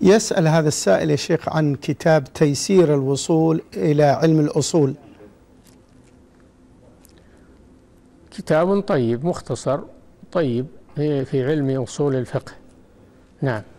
يسأل هذا السائل يا شيخ عن كتاب تيسير الوصول إلى علم الأصول كتاب طيب مختصر طيب في علم أصول الفقه نعم